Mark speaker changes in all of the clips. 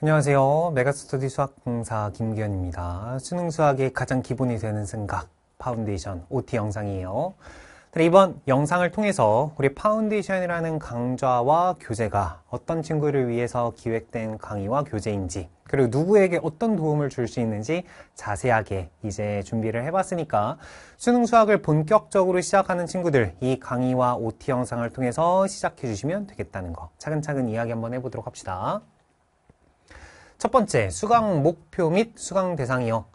Speaker 1: 안녕하세요. 메가스터디 수학 강사 김기현입니다. 수능 수학의 가장 기본이 되는 생각, 파운데이션, OT 영상이에요. 네, 이번 영상을 통해서 우리 파운데이션이라는 강좌와 교재가 어떤 친구를 위해서 기획된 강의와 교재인지 그리고 누구에게 어떤 도움을 줄 수 있는지 자세하게 이제 준비를 해봤으니까 수능 수학을 본격적으로 시작하는 친구들 이 강의와 OT 영상을 통해서 시작해 주시면 되겠다는 거 차근차근 이야기 한번 해보도록 합시다. 첫 번째, 수강 목표 및 수강 대상이요.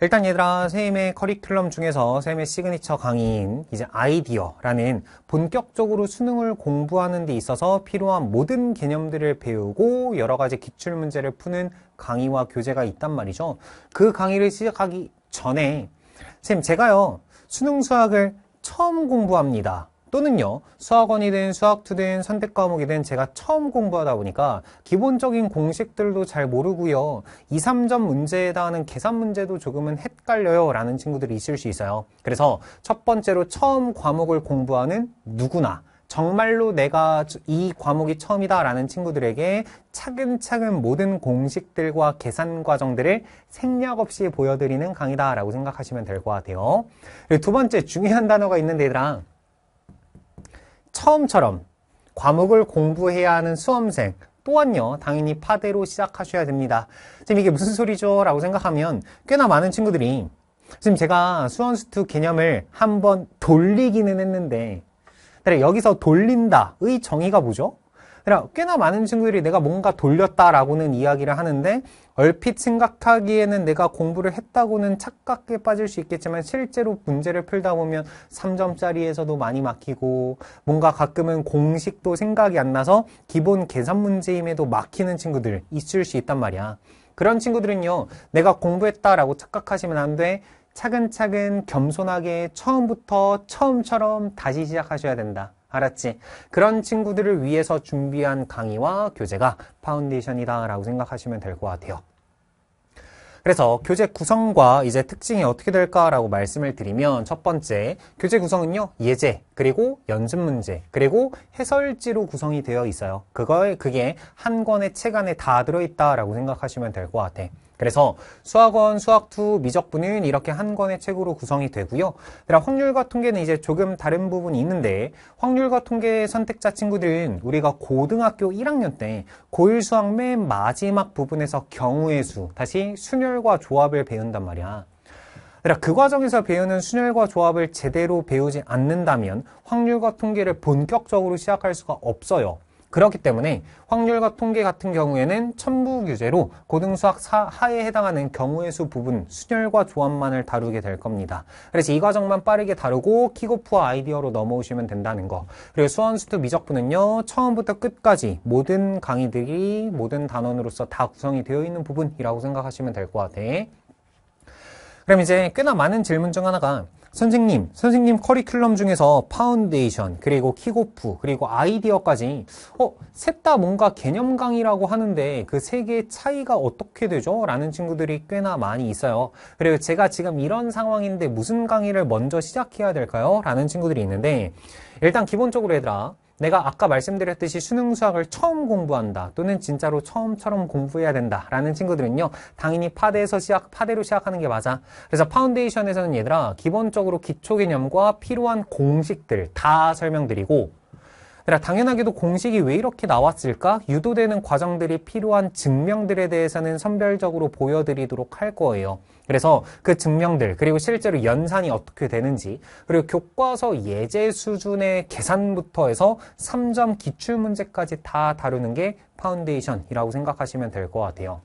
Speaker 1: 일단 얘들아, 쌤의 커리큘럼 중에서 쌤의 시그니처 강의인 이제 아이디어라는 본격적으로 수능을 공부하는 데 있어서 필요한 모든 개념들을 배우고 여러 가지 기출 문제를 푸는 강의와 교재가 있단 말이죠. 그 강의를 시작하기 전에 쌤, 제가요, 수능 수학을 처음 공부합니다. 또는요 수학원이 든수학투든 선택 과목이 든 제가 처음 공부하다 보니까 기본적인 공식들도 잘 모르고요 2, 3점 문제에 해당하는 계산 문제도 조금은 헷갈려요 라는 친구들이 있을 수 있어요 그래서 첫 번째로 처음 과목을 공부하는 누구나 정말로 내가 이 과목이 처음이다 라는 친구들에게 차근차근 모든 공식들과 계산 과정들을 생략 없이 보여드리는 강의다 라고 생각하시면 될 것 같아요 두 번째 중요한 단어가 있는데 얘들아 처음처럼 과목을 공부해야 하는 수험생 또한요 당연히 파대로 시작하셔야 됩니다 지금 이게 무슨 소리죠? 라고 생각하면 꽤나 많은 친구들이 지금 제가 수원수투 개념을 한번 돌리기는 했는데 여기서 돌린다의 정의가 뭐죠? 아니라 그러니까 꽤나 많은 친구들이 내가 뭔가 돌렸다라고는 이야기를 하는데 얼핏 생각하기에는 내가 공부를 했다고는 착각에 빠질 수 있겠지만 실제로 문제를 풀다 보면 3점짜리에서도 많이 막히고 뭔가 가끔은 공식도 생각이 안 나서 기본 계산 문제임에도 막히는 친구들 있을 수 있단 말이야. 그런 친구들은요, 내가 공부했다라고 착각하시면 안 돼. 차근차근 겸손하게 처음부터 처음처럼 다시 시작하셔야 된다. 알았지? 그런 친구들을 위해서 준비한 강의와 교재가 파운데이션이다 라고 생각하시면 될 것 같아요. 그래서 교재 구성과 이제 특징이 어떻게 될까라고 말씀을 드리면 첫 번째 교재 구성은요 예제 그리고 연습 문제 그리고 해설지로 구성이 되어 있어요 그걸 그게 한 권의 책 안에 다 들어있다라고 생각하시면 될 것 같아. 그래서 수학 1, 수학2, 미적분은 이렇게 한 권의 책으로 구성이 되고요. 그럼 확률과 통계는 이제 조금 다른 부분이 있는데 확률과 통계 선택자 친구들은 우리가 고등학교 1학년 때고1 수학 맨 마지막 부분에서 경우의 수, 다시 순열과 조합을 배운단 말이야. 그러니까 그 과정에서 배우는 순열과 조합을 제대로 배우지 않는다면 확률과 통계를 본격적으로 시작할 수가 없어요. 그렇기 때문에 확률과 통계 같은 경우에는 첨부 규제로 고등수학 하에 해당하는 경우의 수 부분, 순열과 조합만을 다루게 될 겁니다. 그래서 이 과정만 빠르게 다루고 킥오프와 아이디어로 넘어오시면 된다는 거. 그리고 수원수투 미적분은요. 처음부터 끝까지 모든 강의들이 모든 단원으로서 다 구성이 되어 있는 부분이라고 생각하시면 될 것 같아. 그럼 이제 꽤나 많은 질문 중 하나가 선생님, 선생님 커리큘럼 중에서 파운데이션, 그리고 킥오프, 그리고 아이디어까지 어, 셋 다 뭔가 개념 강의라고 하는데 그 세 개의 차이가 어떻게 되죠? 라는 친구들이 꽤나 많이 있어요. 그리고 제가 지금 이런 상황인데 무슨 강의를 먼저 시작해야 될까요? 라는 친구들이 있는데 일단 기본적으로 얘들아 내가 아까 말씀드렸듯이 수능 수학을 처음 공부한다 또는 진짜로 처음처럼 공부해야 된다라는 친구들은요 당연히 파대에서 시작 파대로 시작하는 게 맞아 그래서 파운데이션에서는 얘들아 기본적으로 기초 개념과 필요한 공식들 다 설명드리고 그러나 당연하게도 공식이 왜 이렇게 나왔을까? 유도되는 과정들이 필요한 증명들에 대해서는 선별적으로 보여드리도록 할 거예요. 그래서 그 증명들, 그리고 실제로 연산이 어떻게 되는지, 그리고 교과서 예제 수준의 계산부터 해서 3점 기출문제까지 다 다루는 게 파운데이션이라고 생각하시면 될 것 같아요.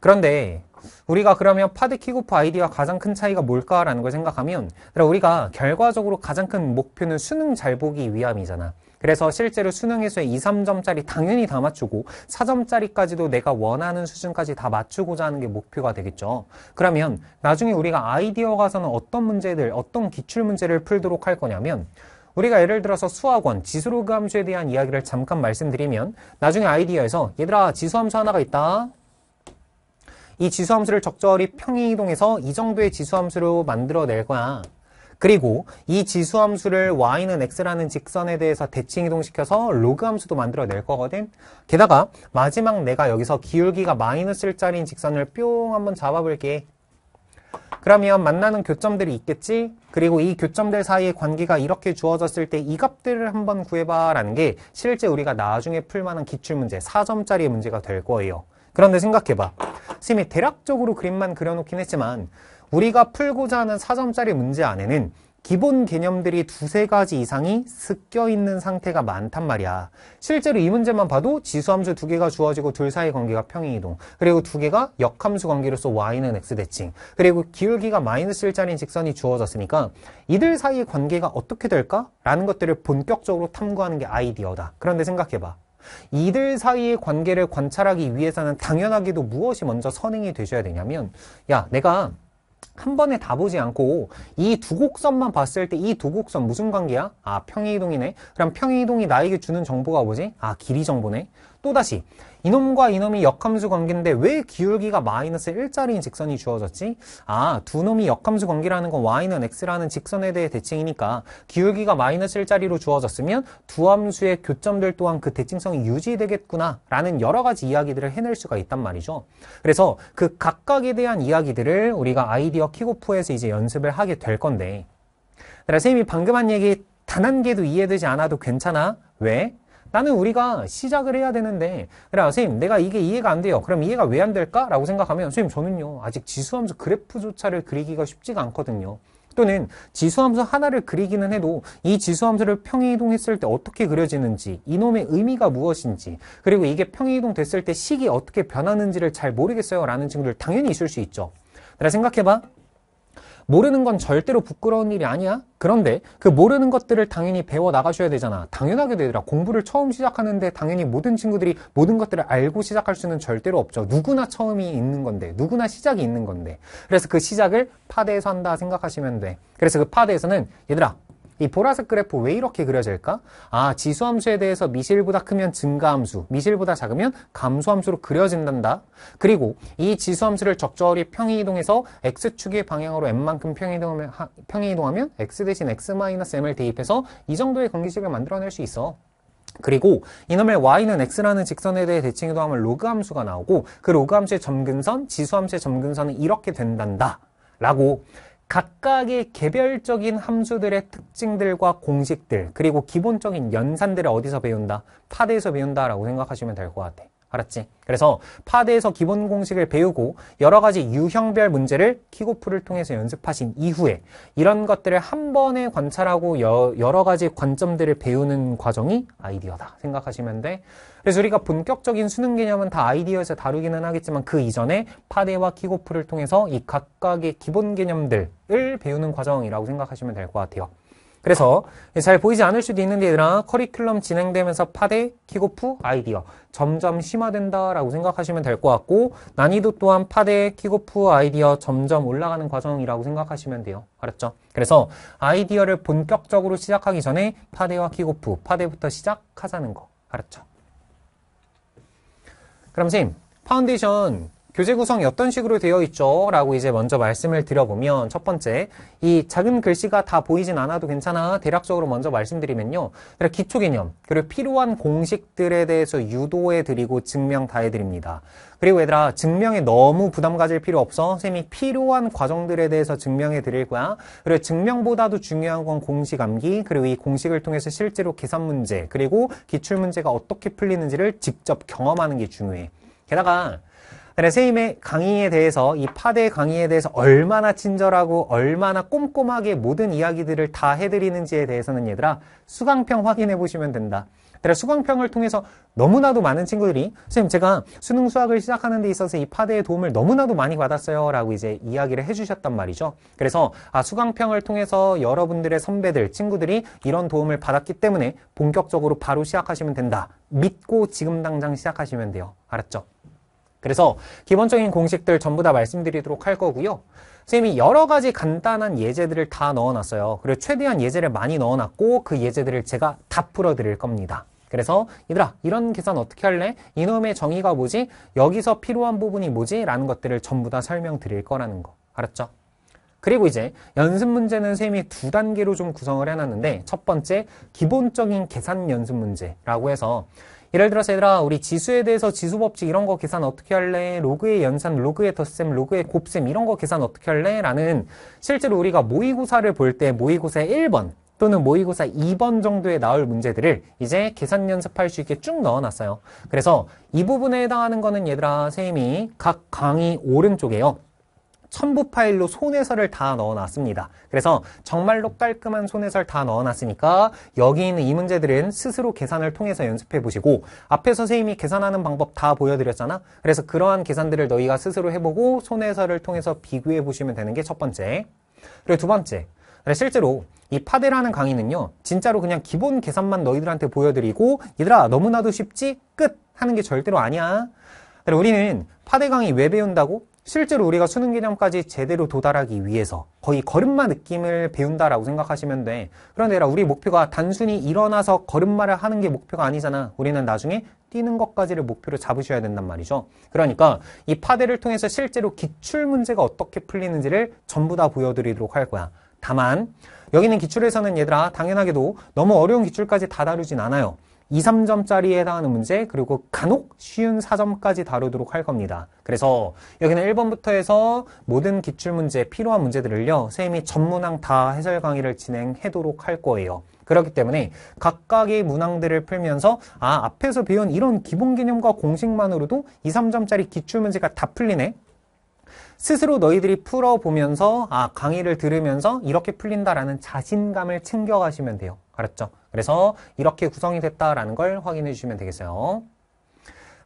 Speaker 1: 그런데 우리가 그러면 파드 키고프 아이디와 가장 큰 차이가 뭘까라는 걸 생각하면 우리가 결과적으로 가장 큰 목표는 수능 잘 보기 위함이잖아. 그래서 실제로 수능에서 의 2, 3점짜리 당연히 다 맞추고 4점짜리까지도 내가 원하는 수준까지 다 맞추고자 하는 게 목표가 되겠죠. 그러면 나중에 우리가 아이디어 가서는 어떤 문제들, 어떤 기출 문제를 풀도록 할 거냐면 우리가 예를 들어서 수학원, 지수로그 함수에 대한 이야기를 잠깐 말씀드리면 나중에 아이디어에서 얘들아 지수 함수 하나가 있다. 이 지수함수를 적절히 평이동해서 행이 정도의 지수함수로 만들어낼 거야. 그리고 이 지수함수를 y는 x라는 직선에 대해서 대칭이동시켜서 로그 함수도 만들어낼 거거든. 게다가 마지막 내가 여기서 기울기가 마이너스 1짜리인 직선을 뿅 한번 잡아볼게. 그러면 만나는 교점들이 있겠지? 그리고 이 교점들 사이의 관계가 이렇게 주어졌을 때 이 값들을 한번 구해봐 라는 게 실제 우리가 나중에 풀만한 기출문제, 4점짜리 문제가 될 거예요. 그런데 생각해봐. 선생이 대략적으로 그림만 그려놓긴 했지만 우리가 풀고자 하는 4점짜리 문제 안에는 기본 개념들이 두세 가지 이상이 섞여 있는 상태가 많단 말이야. 실제로 이 문제만 봐도 지수함수 두 개가 주어지고 둘 사이 관계가 평행이동. 그리고 두 개가 역함수 관계로서 y는 x 대칭. 그리고 기울기가 마이너스 1짜리인 직선이 주어졌으니까 이들 사이의 관계가 어떻게 될까? 라는 것들을 본격적으로 탐구하는 게 아이디어다. 그런데 생각해봐. 이들 사이의 관계를 관찰하기 위해서는 당연하게도 무엇이 먼저 선행이 되셔야 되냐면 야 내가 한 번에 다 보지 않고 이 두 곡선만 봤을 때 이 두 곡선 무슨 관계야? 아 평행이동이네 그럼 평행이동이 나에게 주는 정보가 뭐지? 아 길이 정보네 또다시 이놈과 이놈이 역함수 관계인데 왜 기울기가 마이너스 1자리인 직선이 주어졌지? 아, 두 놈이 역함수 관계라는 건 y는 x라는 직선에 대해 대칭이니까 기울기가 마이너스 1자리로 주어졌으면 두 함수의 교점들 또한 그 대칭성이 유지되겠구나 라는 여러 가지 이야기들을 해낼 수가 있단 말이죠. 그래서 그 각각에 대한 이야기들을 우리가 아이디어 키고프에서 이제 연습을 하게 될 건데 선생님이 방금 한 얘기 단 한 개도 이해되지 않아도 괜찮아? 왜? 나는 우리가 시작을 해야 되는데 그래 선생님 내가 이게 이해가 안 돼요. 그럼 이해가 왜 안 될까? 라고 생각하면 선생님 저는요 아직 지수함수 그래프조차를 그리기가 쉽지가 않거든요. 또는 지수함수 하나를 그리기는 해도 이 지수함수를 평행이동했을 때 어떻게 그려지는지 이놈의 의미가 무엇인지 그리고 이게 평행이동 됐을 때 식이 어떻게 변하는지를 잘 모르겠어요 라는 친구들 당연히 있을 수 있죠. 내가 생각해봐. 모르는 건 절대로 부끄러운 일이 아니야. 그런데 그 모르는 것들을 당연히 배워 나가셔야 되잖아. 당연하게 되더라. 공부를 처음 시작하는데 당연히 모든 친구들이 모든 것들을 알고 시작할 수는 절대로 없죠. 누구나 처음이 있는 건데, 누구나 시작이 있는 건데. 그래서 그 시작을 파대에서 한다 생각하시면 돼. 그래서 그 파대에서는 얘들아, 이 보라색 그래프 왜 이렇게 그려질까? 아, 지수함수에 대해서 미실보다 크면 증가함수, 미실보다 작으면 감소함수로 그려진단다. 그리고 이 지수함수를 적절히 평행이동해서 x축의 방향으로 n만큼 평행이동하면, 평행이동하면 x 대신 x-m을 대입해서 이 정도의 관계식을 만들어낼 수 있어. 그리고 이놈의 y는 x라는 직선에 대해 대칭이동하면 로그 함수가 나오고 그 로그 함수의 점근선, 지수 함수의 점근선은 이렇게 된단다. 라고 각각의 개별적인 함수들의 특징들과 공식들 그리고 기본적인 연산들을 어디서 배운다? 파드에서 배운다라고 생각하시면 될 것 같아. 알았지? 그래서 파드에서 기본 공식을 배우고 여러 가지 유형별 문제를 킥오프를 통해서 연습하신 이후에 이런 것들을 한 번에 관찰하고 여, 여러 가지 관점들을 배우는 과정이 아이디어다 생각하시면 돼. 그래서 우리가 본격적인 수능 개념은 다 아이디어에서 다루기는 하겠지만 그 이전에 파데와 킥오프를 통해서 이 각각의 기본 개념들을 배우는 과정이라고 생각하시면 될 것 같아요. 그래서 잘 보이지 않을 수도 있는데 얘들아 커리큘럼 진행되면서 파데, 킥오프 아이디어 점점 심화된다라고 생각하시면 될 것 같고 난이도 또한 파데, 킥오프 아이디어 점점 올라가는 과정이라고 생각하시면 돼요. 알았죠? 그래서 아이디어를 본격적으로 시작하기 전에 파데와 킥오프 파데부터 시작하자는 거. 알았죠? 그럼 선생님, 파운데이션 교재 구성이 어떤 식으로 되어 있죠? 라고 이제 먼저 말씀을 드려보면 첫 번째, 이 작은 글씨가 다 보이진 않아도 괜찮아. 대략적으로 먼저 말씀드리면요. 그러니까 기초 개념, 그리고 필요한 공식들에 대해서 유도해 드리고 증명 다 해드립니다. 그리고 얘들아 증명에 너무 부담 가질 필요 없어 선생님이 필요한 과정들에 대해서 증명해 드릴 거야 그리고 증명보다도 중요한 건 공식 암기 그리고 이 공식을 통해서 실제로 계산 문제 그리고 기출 문제가 어떻게 풀리는지를 직접 경험하는 게 중요해 게다가 레세임의 네, 강의에 대해서 이 파데 강의에 대해서 얼마나 친절하고 얼마나 꼼꼼하게 모든 이야기들을 다 해드리는지에 대해서는 얘들아 수강평 확인해 보시면 된다. 수강평을 통해서 너무나도 많은 친구들이 선생님 제가 수능 수학을 시작하는 데 있어서 이 파대의 도움을 너무나도 많이 받았어요 라고 이제 이야기를 해주셨단 말이죠 그래서 아 수강평을 통해서 여러분들의 선배들 친구들이 이런 도움을 받았기 때문에 본격적으로 바로 시작하시면 된다 믿고 지금 당장 시작하시면 돼요 알았죠? 그래서 기본적인 공식들 전부 다 말씀드리도록 할 거고요. 선생님이 여러 가지 간단한 예제들을 다 넣어놨어요. 그리고 최대한 예제를 많이 넣어놨고 그 예제들을 제가 다 풀어드릴 겁니다. 그래서 얘들아 이런 계산 어떻게 할래? 이놈의 정의가 뭐지? 여기서 필요한 부분이 뭐지? 라는 것들을 전부 다 설명드릴 거라는 거. 알았죠? 그리고 이제 연습 문제는 선생님이두 단계로 좀 구성을 해놨는데 첫 번째 기본적인 계산 연습 문제라고 해서 예를 들어서 얘들아 우리 지수에 대해서 지수 법칙 이런 거 계산 어떻게 할래? 로그의 연산, 로그의 덧셈, 로그의 곱셈 이런 거 계산 어떻게 할래? 라는 실제로 우리가 모의고사를 볼 때모의고사 1번 또는 모의고사 2번 정도에 나올 문제들을 이제 계산 연습할 수 있게 쭉 넣어놨어요. 그래서 이 부분에 해당하는 거는 얘들아 선생님이각 강의 오른쪽에요. 첨부 파일로 손해설을 다 넣어놨습니다. 그래서 정말로 깔끔한 손해설 다 넣어놨으니까 여기 있는 이 문제들은 스스로 계산을 통해서 연습해 보시고 앞에 선생님이 계산하는 방법 다 보여드렸잖아. 그래서 그러한 계산들을 너희가 스스로 해보고 손해설을 통해서 비교해 보시면 되는 게 첫 번째. 그리고 두 번째. 네, 실제로 이 파데라는 강의는요 진짜로 그냥 기본 계산만 너희들한테 보여드리고 얘들아 너무나도 쉽지 끝 하는 게 절대로 아니야 그리고 우리는 파데 강의 왜 배운다고 실제로 우리가 수능 개념까지 제대로 도달하기 위해서 거의 걸음마 느낌을 배운다라고 생각하시면 돼. 그런데 우리 목표가 단순히 일어나서 걸음마를 하는 게 목표가 아니잖아. 우리는 나중에 뛰는 것까지를 목표로 잡으셔야 된단 말이죠. 그러니까 이 파대를 통해서 실제로 기출 문제가 어떻게 풀리는지를 전부 다 보여드리도록 할 거야. 다만 여기는 기출에서는 얘들아 당연하게도 너무 어려운 기출까지 다 다루진 않아요. 2, 3점짜리에 해당하는 문제 그리고 간혹 쉬운 4점까지 다루도록 할 겁니다. 그래서 여기는 1번부터 해서 모든 기출문제 필요한 문제들을요. 선생님이 전문항 다 해설 강의를 진행하도록 할 거예요. 그렇기 때문에 각각의 문항들을 풀면서 아 앞에서 배운 이런 기본 개념과 공식만으로도 2, 3점짜리 기출문제가 다 풀리네 스스로 너희들이 풀어보면서 아 강의를 들으면서 이렇게 풀린다라는 자신감을 챙겨가시면 돼요. 알았죠? 그래서 이렇게 구성이 됐다라는 걸 확인해 주시면 되겠어요.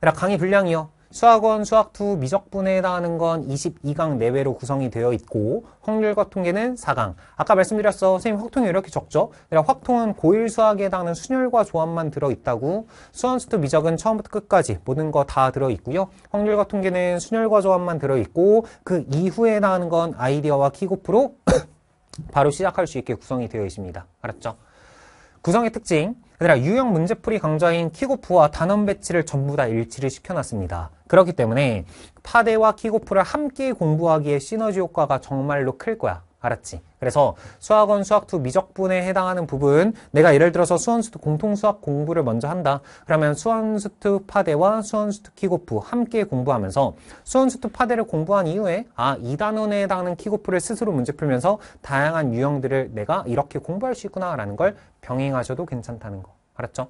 Speaker 1: 그럼 강의 분량이요. 수학원, 수학2 미적분에 해당하는 건 22강 내외로 구성이 되어 있고 확률과 통계는 4강. 아까 말씀드렸어. 선생님 확통이 이렇게 적죠? 확통은 고1 수학에 해당하는 순열과 조합만 들어있다고 수원수투 미적은 처음부터 끝까지 모든 거 다 들어있고요. 확률과 통계는 순열과 조합만 들어있고 그 이후에 해당하는 건 아이디어와 키고프로 바로 시작할 수 있게 구성이 되어 있습니다. 알았죠? 구성의 특징, 그들아 유형 문제풀이 강좌인 키고프와 단원 배치를 전부 다 일치를 시켜놨습니다. 그렇기 때문에 파대와 키고프를 함께 공부하기에 시너지 효과가 정말로 클 거야. 알았지? 그래서 수학원 수학2 미적분에 해당하는 부분 내가 예를 들어서 수원수2 공통수학 공부를 먼저 한다 그러면 수원수2 파대와 수원수2 키고프 함께 공부하면서 수원수2 파대를 공부한 이후에 아 이단원에 해당하는 키고프를 스스로 문제 풀면서 다양한 유형들을 내가 이렇게 공부할 수 있구나 라는 걸 병행하셔도 괜찮다는 거. 알았죠?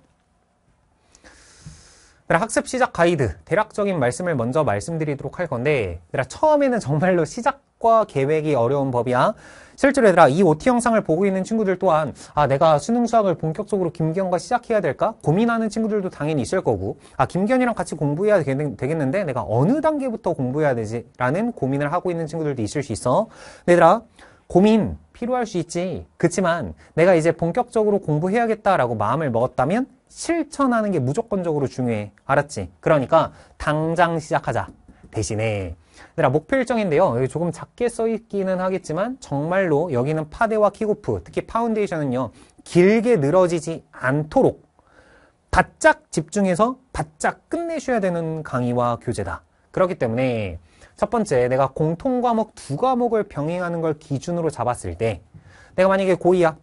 Speaker 1: 학습 시작 가이드, 대략적인 말씀을 먼저 말씀드리도록 할 건데 얘들아, 처음에는 정말로 시작과 계획이 어려운 법이야. 실제로 얘들아, 이 OT 영상을 보고 있는 친구들 또한 아, 내가 수능 수학을 본격적으로 김기현과 시작해야 될까? 고민하는 친구들도 당연히 있을 거고 아, 김기현이랑 같이 공부해야 되겠는데 내가 어느 단계부터 공부해야 되지? 라는 고민을 하고 있는 친구들도 있을 수 있어. 얘들아, 고민 필요할 수 있지. 그치만 내가 이제 본격적으로 공부해야겠다라고 마음을 먹었다면 실천하는 게 무조건적으로 중요해. 알았지? 그러니까 당장 시작하자. 대신에 얘들 목표 일정인데요. 여기 조금 작게 써있기는 하겠지만 정말로 여기는 파데와 키고프 특히 파운데이션은요. 길게 늘어지지 않도록 바짝 집중해서 바짝 끝내셔야 되는 강의와 교재다. 그렇기 때문에 첫 번째, 내가 공통 과목 두 과목을 병행하는 걸 기준으로 잡았을 때 내가 만약에 고2학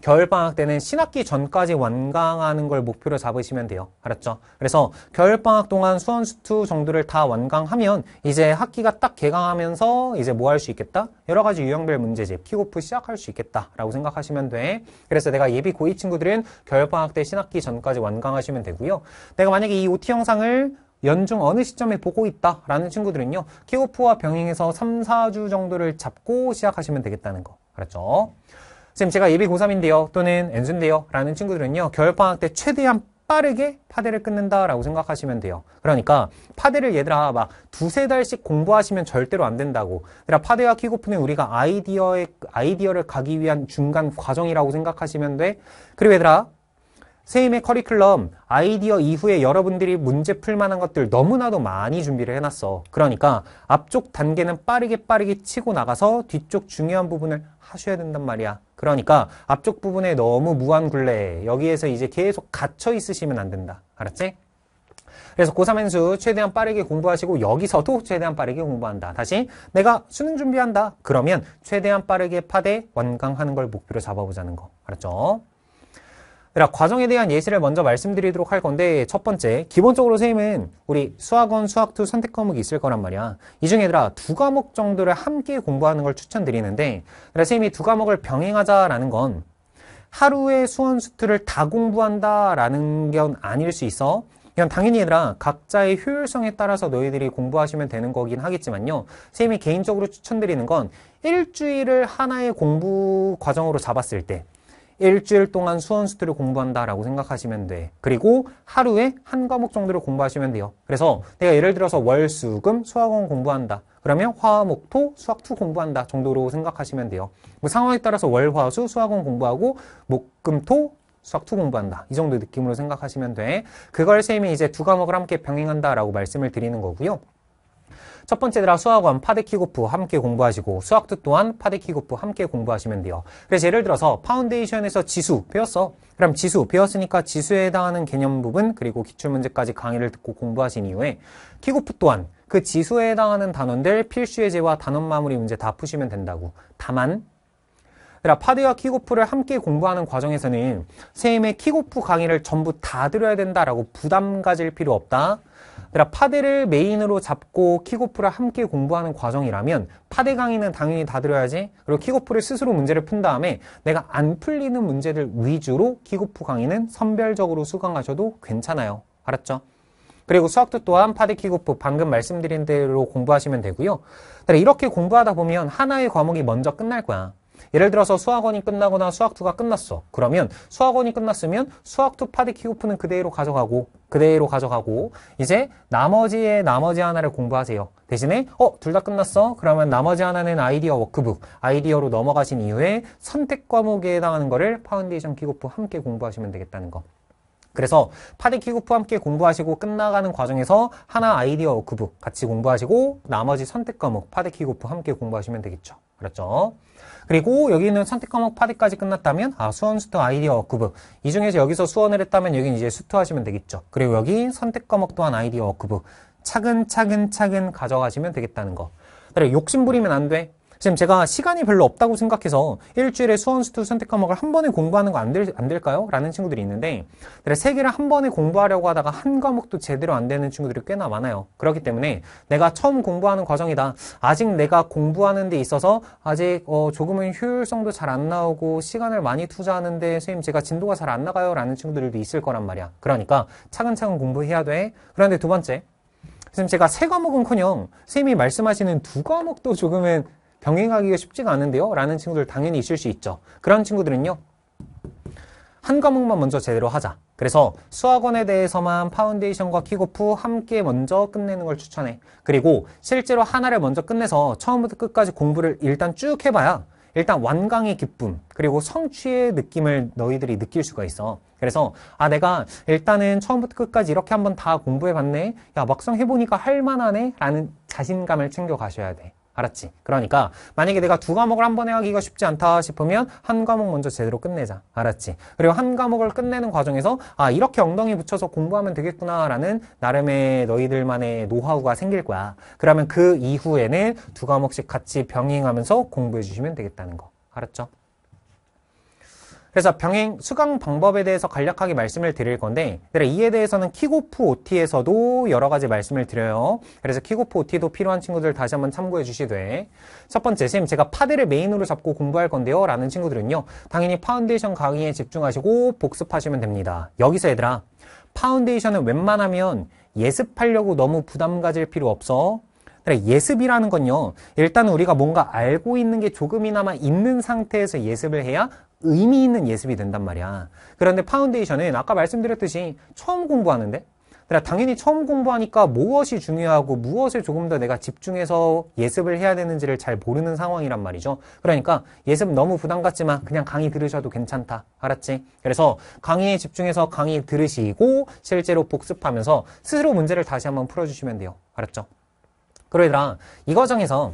Speaker 1: 겨울방학 때는 신학기 전까지 완강하는 걸 목표로 잡으시면 돼요. 알았죠? 그래서 겨울방학 동안 수원수투 정도를 다 완강하면 이제 학기가 딱 개강하면서 이제 뭐 할 수 있겠다? 여러 가지 유형별 문제집, 픽오프 시작할 수 있겠다라고 생각하시면 돼. 그래서 내가 예비 고2 친구들은 겨울방학 때 신학기 전까지 완강하시면 되고요. 내가 만약에 이 OT 영상을 연중 어느 시점에 보고 있다라는 친구들은요. 키오프와 병행해서 3, 4주 정도를 잡고 시작하시면 되겠다는 거. 알았죠? 지금 제가 예비 고3인데요. 또는 엔순데요. 라는 친구들은요. 겨울방학 때 최대한 빠르게 파대를 끊는다라고 생각하시면 돼요. 그러니까 파대를 얘들아 막 두세 달씩 공부하시면 절대로 안 된다고. 얘들아 파대와 키오프는 우리가 아이디어의 아이디어를 가기 위한 중간 과정이라고 생각하시면 돼. 그리고 얘들아 세임의 커리큘럼 아이디어 이후에 여러분들이 문제 풀 만한 것들 너무나도 많이 준비를 해놨어. 그러니까 앞쪽 단계는 빠르게 빠르게 치고 나가서 뒤쪽 중요한 부분을 하셔야 된단 말이야. 그러니까 앞쪽 부분에 너무 무한 굴레 여기에서 이제 계속 갇혀 있으시면 안 된다. 알았지? 그래서 고3 행수 최대한 빠르게 공부하시고 여기서도 최대한 빠르게 공부한다. 다시 내가 수능 준비한다. 그러면 최대한 빠르게 파대 완강하는 걸 목표로 잡아보자는 거. 알았죠? 그러니 과정에 대한 예시를 먼저 말씀드리도록 할 건데 첫 번째, 기본적으로 선생님은 우리 수학원, 수학2 선택 과목이 있을 거란 말이야. 이 중에 들아두 과목 정도를 함께 공부하는 걸 추천드리는데 그러니까 선생님이 두 과목을 병행하자라는 건 하루에 수원수투를 다 공부한다라는 건 아닐 수 있어. 그냥 당연히 얘들아 각자의 효율성에 따라서 너희들이 공부하시면 되는 거긴 하겠지만요. 선생님이 개인적으로 추천드리는 건 일주일을 하나의 공부 과정으로 잡았을 때 일주일 동안 수원수트를 공부한다라고 생각하시면 돼. 그리고 하루에 한 과목 정도를 공부하시면 돼요. 그래서 내가 예를 들어서 월, 수, 금, 수학원 공부한다. 그러면 화, 목, 토, 수학 투 공부한다 정도로 생각하시면 돼요. 뭐 상황에 따라서 월, 화, 수, 수학원 공부하고 목, 금, 토, 수학 투 공부한다. 이 정도 느낌으로 생각하시면 돼. 그걸 쌤이 이제 두 과목을 함께 병행한다라고 말씀을 드리는 거고요. 첫 번째 들아 수학원 파데키고프 함께 공부하시고 수학도 또한 파데키고프 함께 공부하시면 돼요. 그래서 예를 들어서 파운데이션에서 지수 배웠어. 그럼 지수 배웠으니까 지수에 해당하는 개념 부분 그리고 기출문제까지 강의를 듣고 공부하신 이후에 키고프 또한 그 지수에 해당하는 단원들 필수 예제와 단원 마무리 문제 다 푸시면 된다고. 다만 파데와 키고프를 함께 공부하는 과정에서는 쌤의 키고프 강의를 전부 다 들어야 된다라고 부담 가질 필요 없다. 그러니까 파데를 메인으로 잡고 킥오프를 함께 공부하는 과정이라면 파데 강의는 당연히 다 들어야지 그리고 킥오프를 스스로 문제를 푼 다음에 내가 안 풀리는 문제들 위주로 킥오프 강의는 선별적으로 수강하셔도 괜찮아요 알았죠? 그리고 수학도 또한 파데 킥오프 방금 말씀드린 대로 공부하시면 되고요 그러니까 이렇게 공부하다 보면 하나의 과목이 먼저 끝날 거야 예를 들어서 수학원이 끝나거나 수학2가 끝났어. 그러면 수학원이 끝났으면 수학2 파디 키오프는 그대로 가져가고 그대로 가져가고 이제 나머지의 나머지 하나를 공부하세요. 대신에 어 둘 다 끝났어. 그러면 나머지 하나는 아이디어 워크북, 아이디어로 넘어가신 이후에 선택 과목에 해당하는 거를 파운데이션 키오프 함께 공부하시면 되겠다는 거. 그래서 파디 키구프 함께 공부하시고 끝나가는 과정에서 하나 아이디어 워크북 같이 공부하시고 나머지 선택 과목 파디 키구프 함께 공부하시면 되겠죠. 그렇죠 그리고 여기는 선택 과목 파드까지 끝났다면 아 수원 수트 아이디어 워크북 이 중에서 여기서 수원을 했다면 여기는 이제 수트 하시면 되겠죠. 그리고 여기 선택 과목 또한 아이디어 워크북 차근차근차근 가져가시면 되겠다는 거. 그래 욕심 부리면 안 돼. 선생님 제가 시간이 별로 없다고 생각해서 일주일에 수원수투 선택 과목을 한 번에 공부하는 거안안 될까요? 라는 친구들이 있는데 세 개를 한 번에 공부하려고 하다가 한 과목도 제대로 안 되는 친구들이 꽤나 많아요. 그렇기 때문에 내가 처음 공부하는 과정이다. 아직 내가 공부하는 데 있어서 아직 어, 조금은 효율성도 잘 안 나오고 시간을 많이 투자하는데 선생님 제가 진도가 잘 안 나가요 라는 친구들도 있을 거란 말이야. 그러니까 차근차근 공부해야 돼. 그런데 두 번째 선생님 제가 세 과목은커녕 선생님이 말씀하시는 두 과목도 조금은 병행하기가 쉽지가 않은데요. 라는 친구들 당연히 있을 수 있죠. 그런 친구들은요. 한 과목만 먼저 제대로 하자. 그래서 수학원에 대해서만 파운데이션과 킥오프 함께 먼저 끝내는 걸 추천해. 그리고 실제로 하나를 먼저 끝내서 처음부터 끝까지 공부를 일단 쭉 해봐야 일단 완강의 기쁨 그리고 성취의 느낌을 너희들이 느낄 수가 있어. 그래서 아 내가 일단은 처음부터 끝까지 이렇게 한번 다 공부해봤네. 야 막상 해보니까 할만하네 라는 자신감을 챙겨가셔야 돼. 알았지? 그러니까 만약에 내가 두 과목을 한 번에 하기가 쉽지 않다 싶으면 한 과목 먼저 제대로 끝내자. 알았지? 그리고 한 과목을 끝내는 과정에서 아 이렇게 엉덩이 붙여서 공부하면 되겠구나 라는 나름의 너희들만의 노하우가 생길 거야. 그러면 그 이후에는 두 과목씩 같이 병행하면서 공부해 주시면 되겠다는 거. 알았죠? 그래서 병행 수강 방법에 대해서 간략하게 말씀을 드릴 건데 이에 대해서는 킥오프 OT에서도 여러 가지 말씀을 드려요. 그래서 킥오프 OT도 필요한 친구들 다시 한번 참고해 주시되 첫 번째, 쌤 제가 파드를 메인으로 잡고 공부할 건데요 라는 친구들은요 당연히 파운데이션 강의에 집중하시고 복습하시면 됩니다. 여기서 얘들아 파운데이션은 웬만하면 예습하려고 너무 부담 가질 필요 없어. 예습이라는 건요. 일단 우리가 뭔가 알고 있는 게 조금이나마 있는 상태에서 예습을 해야 의미 있는 예습이 된단 말이야. 그런데 파운데이션은 아까 말씀드렸듯이 처음 공부하는데 그러니까 당연히 처음 공부하니까 무엇이 중요하고 무엇을 조금 더 내가 집중해서 예습을 해야 되는지를 잘 모르는 상황이란 말이죠. 그러니까 예습 너무 부담 갖지만 그냥 강의 들으셔도 괜찮다. 알았지? 그래서 강의에 집중해서 강의 들으시고 실제로 복습하면서 스스로 문제를 다시 한번 풀어주시면 돼요. 알았죠? 그러더라 이 과정에서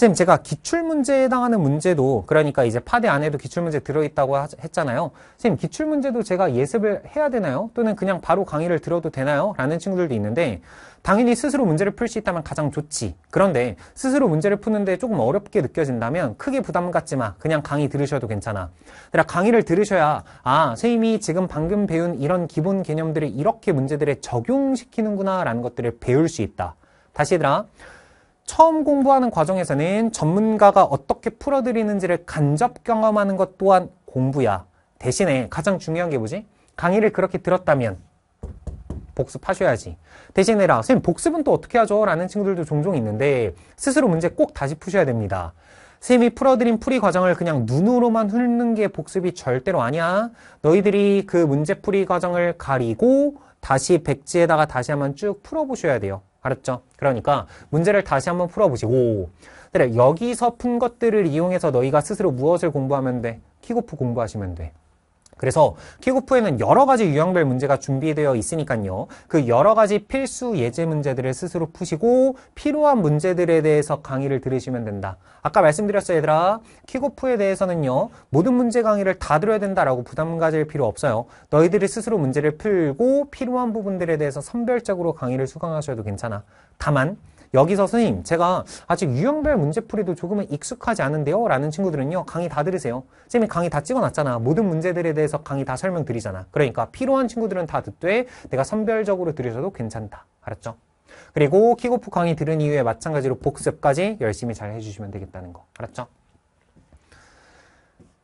Speaker 1: 선생님 제가 기출문제에 해당하는 문제도 그러니까 이제 파대 안에도 기출문제 들어있다고 하, 했잖아요. 선생님 기출문제도 제가 예습을 해야 되나요? 또는 그냥 바로 강의를 들어도 되나요? 라는 친구들도 있는데 당연히 스스로 문제를 풀 수 있다면 가장 좋지. 그런데 스스로 문제를 푸는데 조금 어렵게 느껴진다면 크게 부담 갖지 마. 그냥 강의 들으셔도 괜찮아. 그러나 그러니까 강의를 들으셔야 아 선생님이 지금 방금 배운 이런 기본 개념들을 이렇게 문제들에 적용시키는구나 라는 것들을 배울 수 있다. 다시 얘들아 처음 공부하는 과정에서는 전문가가 어떻게 풀어드리는지를 간접 경험하는 것 또한 공부야. 대신에 가장 중요한 게 뭐지? 강의를 그렇게 들었다면 복습하셔야지. 대신에 라, 선생님 복습은 또 어떻게 하죠? 라는 친구들도 종종 있는데 스스로 문제 꼭 다시 푸셔야 됩니다. 쌤이 풀어드린 풀이 과정을 그냥 눈으로만 훑는 게 복습이 절대로 아니야. 너희들이 그 문제 풀이 과정을 가리고 다시 백지에다가 다시 한번 쭉 풀어보셔야 돼요. 알았죠? 그러니까 문제를 다시 한번 풀어보시고 그래 여기서 푼 것들을 이용해서 너희가 스스로 무엇을 공부하면 돼? 킥오프 공부하시면 돼. 그래서 키고프에는 여러 가지 유형별 문제가 준비되어 있으니까요. 그 여러 가지 필수 예제 문제들을 스스로 푸시고 필요한 문제들에 대해서 강의를 들으시면 된다. 아까 말씀드렸어 요 얘들아. 키고프에 대해서는요. 모든 문제 강의를 다 들어야 된다라고 부담 가질 필요 없어요. 너희들이 스스로 문제를 풀고 필요한 부분들에 대해서 선별적으로 강의를 수강하셔도 괜찮아. 다만 여기서 선생님 제가 아직 유형별 문제풀이도 조금은 익숙하지 않은데요 라는 친구들은요 강의 다 들으세요 쌤이 강의 다 찍어놨잖아 모든 문제들에 대해서 강의 다 설명드리잖아 그러니까 필요한 친구들은 다 듣되 내가 선별적으로 들으셔도 괜찮다 알았죠? 그리고 킥오프 강의 들은 이후에 마찬가지로 복습까지 열심히 잘 해주시면 되겠다는 거 알았죠?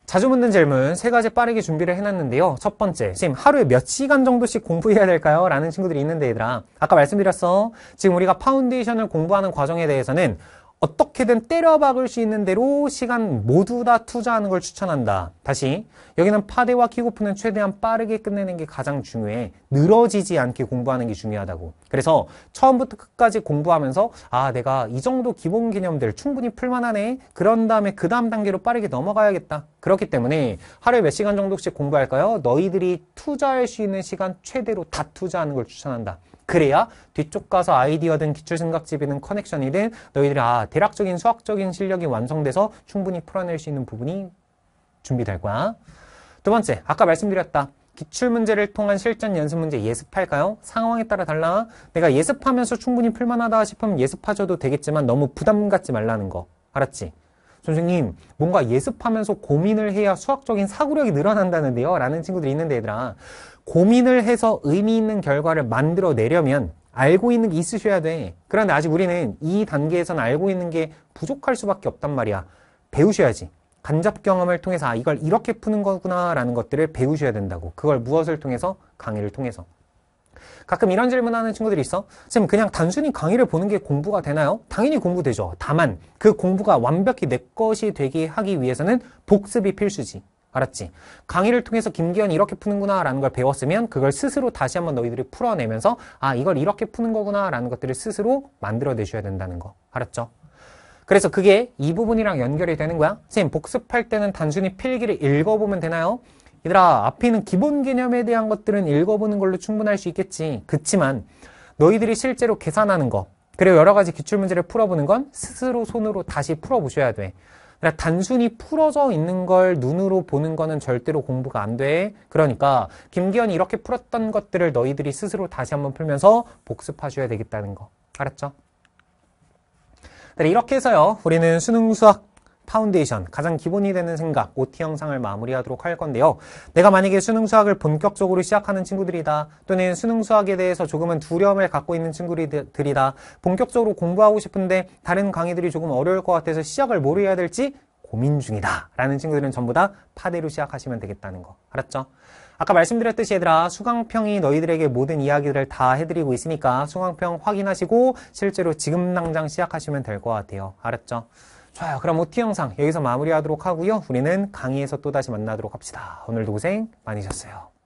Speaker 1: 자주 묻는 질문 세 가지 빠르게 준비를 해놨는데요. 첫 번째, 선생님 하루에 몇 시간 정도씩 공부해야 될까요? 라는 친구들이 있는데 얘들아 아까 말씀드렸어. 지금 우리가 파운데이션을 공부하는 과정에 대해서는 어떻게든 때려박을 수 있는 대로 시간 모두 다 투자하는 걸 추천한다. 다시 여기는 파대와 키고프는 최대한 빠르게 끝내는 게 가장 중요해. 늘어지지 않게 공부하는 게 중요하다고. 그래서 처음부터 끝까지 공부하면서 아 내가 이 정도 기본 개념들 충분히 풀만하네. 그런 다음에 그 다음 단계로 빠르게 넘어가야겠다. 그렇기 때문에 하루에 몇 시간 정도씩 공부할까요? 너희들이 투자할 수 있는 시간 최대로 다 투자하는 걸 추천한다. 그래야 뒤쪽 가서 아이디어든 기출생각집이든 커넥션이든 너희들이 아 대략적인 수학적인 실력이 완성돼서 충분히 풀어낼 수 있는 부분이 준비될 거야. 두 번째, 아까 말씀드렸다. 기출문제를 통한 실전 연습문제 예습할까요? 상황에 따라 달라. 내가 예습하면서 충분히 풀만하다 싶으면 예습하셔도 되겠지만 너무 부담 갖지 말라는 거. 알았지? 선생님, 뭔가 예습하면서 고민을 해야 수학적인 사고력이 늘어난다는데요? 라는 친구들이 있는데 얘들아. 고민을 해서 의미 있는 결과를 만들어 내려면 알고 있는 게 있으셔야 돼. 그런데 아직 우리는 이 단계에서는 알고 있는 게 부족할 수밖에 없단 말이야. 배우셔야지. 간접 경험을 통해서 아, 이걸 이렇게 푸는 거구나라는 것들을 배우셔야 된다고. 그걸 무엇을 통해서? 강의를 통해서. 가끔 이런 질문하는 친구들이 있어. 지금 그냥 단순히 강의를 보는 게 공부가 되나요? 당연히 공부되죠. 다만 그 공부가 완벽히 내 것이 되게 하기 위해서는 복습이 필수지. 알았지? 강의를 통해서 김기현이 이렇게 푸는구나 라는 걸 배웠으면 그걸 스스로 다시 한번 너희들이 풀어내면서 아 이걸 이렇게 푸는 거구나 라는 것들을 스스로 만들어내셔야 된다는 거 알았죠? 그래서 그게 이 부분이랑 연결이 되는 거야 선생님 복습할 때는 단순히 필기를 읽어보면 되나요? 얘들아 앞에 있는 기본 개념에 대한 것들은 읽어보는 걸로 충분할 수 있겠지 그치만 너희들이 실제로 계산하는 거 그리고 여러 가지 기출문제를 풀어보는 건 스스로 손으로 다시 풀어보셔야 돼 그러니까 단순히 풀어져 있는 걸 눈으로 보는 거는 절대로 공부가 안 돼. 그러니까 김기현이 이렇게 풀었던 것들을 너희들이 스스로 다시 한번 풀면서 복습하셔야 되겠다는 거. 알았죠? 네, 이렇게 해서요. 우리는 수능 수학 파운데이션, 가장 기본이 되는 생각, OT 영상을 마무리하도록 할 건데요. 내가 만약에 수능 수학을 본격적으로 시작하는 친구들이다. 또는 수능 수학에 대해서 조금은 두려움을 갖고 있는 친구들이다. 본격적으로 공부하고 싶은데 다른 강의들이 조금 어려울 것 같아서 시작을 뭘 해야 될지 고민 중이다 라는 친구들은 전부 다 파대로 시작하시면 되겠다는 거 알았죠? 아까 말씀드렸듯이 얘들아 수강평이 너희들에게 모든 이야기들을 다 해드리고 있으니까 수강평 확인하시고 실제로 지금 당장 시작하시면 될 것 같아요 알았죠? 좋아요. 그럼 OT 영상 여기서 마무리하도록 하고요. 우리는 강의에서 또다시 만나도록 합시다. 오늘도 고생 많으셨어요.